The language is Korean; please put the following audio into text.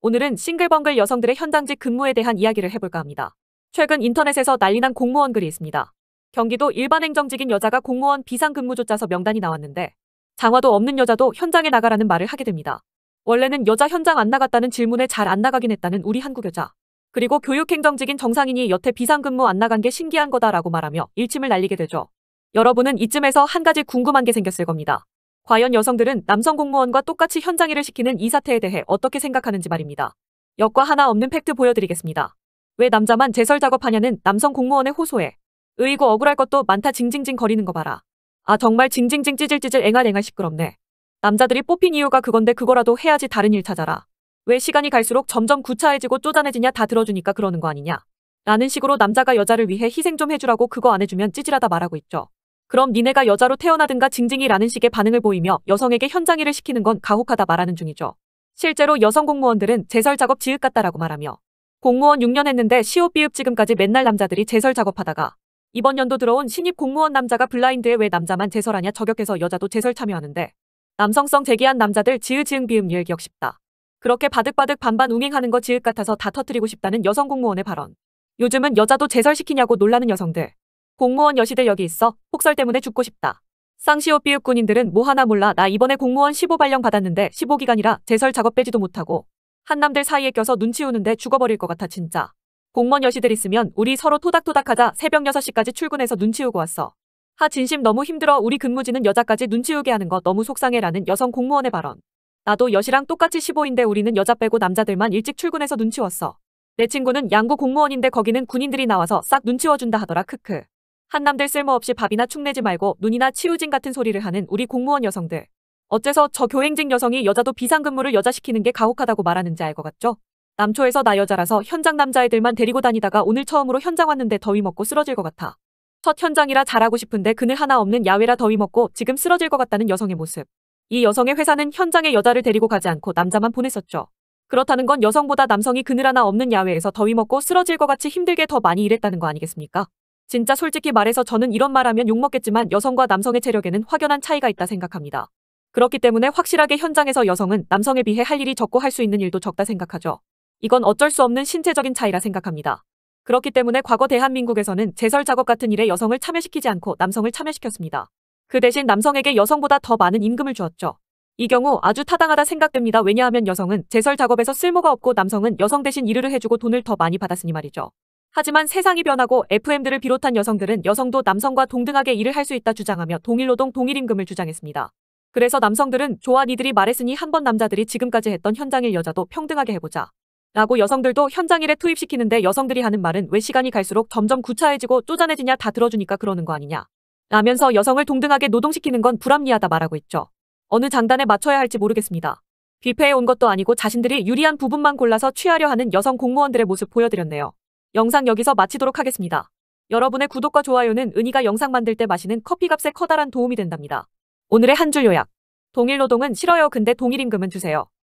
오늘은 싱글벙글 여성들의 현장직 근무에 대한 이야기를 해볼까 합니다. 최근 인터넷에서 난리난 공무원 글이 있습니다. 경기도 일반행정직인 여자가 공무원 비상근무조차서 명단이 나왔는데 장화도 없는 여자도 현장에 나가라는 말을 하게 됩니다. 원래는 여자 현장 안 나갔다는 질문에 잘 안 나가긴 했다는 우리 한국 여자. 그리고 교육행정직인 정상인이 여태 비상근무 안 나간 게 신기한 거다라고 말하며 일침을 날리게 되죠. 여러분은 이쯤에서 한 가지 궁금한 게 생겼을 겁니다. 과연 여성들은 남성 공무원과 똑같이 현장일을 시키는 이 사태에 대해 어떻게 생각하는지 말입니다. 역과 하나 없는 팩트 보여드리겠습니다. 왜 남자만 제설 작업하냐는 남성 공무원의 호소에 의이고 억울할 것도 많다 징징징 거리는 거 봐라. 아 정말 징징징 찌질찌질 앵알앵알 시끄럽네. 남자들이 뽑힌 이유가 그건데 그거라도 해야지 다른 일 찾아라. 왜 시간이 갈수록 점점 구차해지고 쪼잔해지냐 다 들어주니까 그러는 거 아니냐. 라는 식으로 남자가 여자를 위해 희생 좀 해주라고 그거 안 해주면 찌질하다 말하고 있죠. 그럼 니네가 여자로 태어나든가 징징이라는 식의 반응을 보이며 여성에게 현장일을 시키는 건 가혹하다 말하는 중이죠. 실제로 여성 공무원들은 제설 작업 지읒 같다라고 말하며 공무원 6년 했는데 시옷 비읍 지금까지 맨날 남자들이 제설 작업하다가 이번 연도 들어온 신입 공무원 남자가 블라인드에 왜 남자만 제설하냐 저격해서 여자도 제설 참여하는데 남성성 제기한 남자들 지읒 지응 비읍 일 기억 싶다. 그렇게 바득바득 반반 웅행하는 거 지읒 같아서 다터뜨리고 싶다는 여성 공무원의 발언. 요즘은 여자도 제설시키냐고 놀라는 여성들. 공무원 여시대 여기 있어. 폭설 때문에 죽고 싶다. 쌍시오 비읍 군인들은 뭐 하나 몰라 나 이번에 공무원 15 발령 받았는데 15기간이라 제설 작업 빼지도 못하고 한남들 사이에 껴서 눈치우는데 죽어버릴 것 같아 진짜. 공무원 여시들 있으면 우리 서로 토닥토닥하자 새벽 6시까지 출근해서 눈치우고 왔어. 하 진심 너무 힘들어 우리 근무지는 여자까지 눈치우게 하는 거 너무 속상해라는 여성 공무원의 발언. 나도 여시랑 똑같이 15인데 우리는 여자 빼고 남자들만 일찍 출근해서 눈치웠어. 내 친구는 양구 공무원인데 거기는 군인들이 나와서 싹 눈치워준다 하더라 크크. 한남들 쓸모없이 밥이나 축내지 말고 눈이나 치우진 같은 소리를 하는 우리 공무원 여성들. 어째서 저 교행직 여성이 여자도 비상근무를 여자시키는 게 가혹하다고 말하는지 알 것 같죠? 남초에서 나 여자라서 현장 남자애들만 데리고 다니다가 오늘 처음으로 현장 왔는데 더위 먹고 쓰러질 것 같아. 첫 현장이라 잘하고 싶은데 그늘 하나 없는 야외라 더위 먹고 지금 쓰러질 것 같다는 여성의 모습. 이 여성의 회사는 현장에 여자를 데리고 가지 않고 남자만 보냈었죠. 그렇다는 건 여성보다 남성이 그늘 하나 없는 야외에서 더위 먹고 쓰러질 것 같이 힘들게 더 많이 일했다는 거 아니겠습니까? 진짜 솔직히 말해서 저는 이런 말하면 욕먹겠지만 여성과 남성의 체력에는 확연한 차이가 있다 생각합니다. 그렇기 때문에 확실하게 현장에서 여성은 남성에 비해 할 일이 적고 할 수 있는 일도 적다 생각하죠. 이건 어쩔 수 없는 신체적인 차이라 생각합니다. 그렇기 때문에 과거 대한민국에서는 제설 작업 같은 일에 여성을 참여시키지 않고 남성을 참여시켰습니다. 그 대신 남성에게 여성보다 더 많은 임금을 주었죠. 이 경우 아주 타당하다 생각됩니다. 왜냐하면 여성은 제설 작업에서 쓸모가 없고 남성은 여성 대신 일을 해주고 돈을 더 많이 받았으니 말이죠. 하지만 세상이 변하고 FM들을 비롯한 여성들은 여성도 남성과 동등하게 일을 할 수 있다 주장하며 동일노동 동일임금을 주장했습니다. 그래서 남성들은 좋아 니들이 말했으니 한번 남자들이 지금까지 했던 현장일 여자도 평등하게 해보자. 라고 여성들도 현장일에 투입시키는데 여성들이 하는 말은 왜 시간이 갈수록 점점 구차해지고 쪼잔해지냐 다 들어주니까 그러는 거 아니냐. 라면서 여성을 동등하게 노동시키는 건 불합리하다 말하고 있죠. 어느 장단에 맞춰야 할지 모르겠습니다. 뷔페에 온 것도 아니고 자신들이 유리한 부분만 골라서 취하려 하는 여성 공무원들의 모습 보여드렸네요. 영상 여기서 마치도록 하겠습니다. 여러분의 구독과 좋아요는 은희가 영상 만들 때 마시는 커피값에 커다란 도움이 된답니다. 오늘의 한 줄 요약. 동일 노동은 싫어요 근데 동일 임금은 주세요.